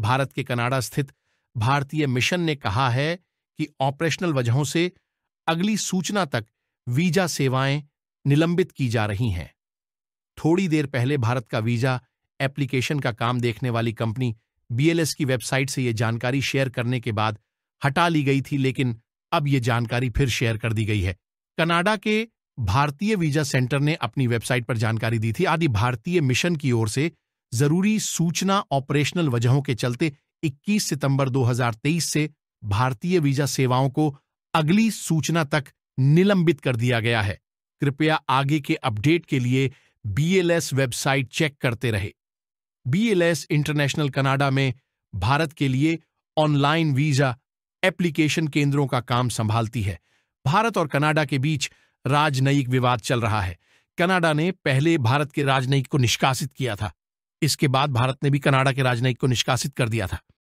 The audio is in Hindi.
भारत के कनाडा स्थित भारतीय मिशन ने कहा है कि ऑपरेशनल वजहों से अगली सूचना तक वीजा सेवाएं निलंबित की जा रही हैं थोड़ी देर पहले भारत का वीजा एप्लीकेशन का काम देखने वाली कंपनी बीएलएस की वेबसाइट से यह जानकारी शेयर करने के बाद हटा ली गई थी लेकिन अब यह जानकारी फिर शेयर कर दी गई है कनाडा के भारतीय वीजा सेंटर ने अपनी वेबसाइट पर जानकारी दी थी आदि भारतीय मिशन की ओर से जरूरी सूचना ऑपरेशनल वजहों के चलते 21 सितंबर 2023 से भारतीय वीजा सेवाओं को अगली सूचना तक निलंबित कर दिया गया है कृपया आगे के अपडेट के लिए बीएलएस वेबसाइट चेक करते रहे बीएलएस इंटरनेशनल कनाडा में भारत के लिए ऑनलाइन वीजा एप्लीकेशन केंद्रों का काम संभालती है भारत और कनाडा के बीच राजनयिक विवाद चल रहा है कनाडा ने पहले भारत के राजनयिक को निष्कासित किया था इसके बाद भारत ने भी कनाडा के राजनयिक को निष्कासित कर दिया था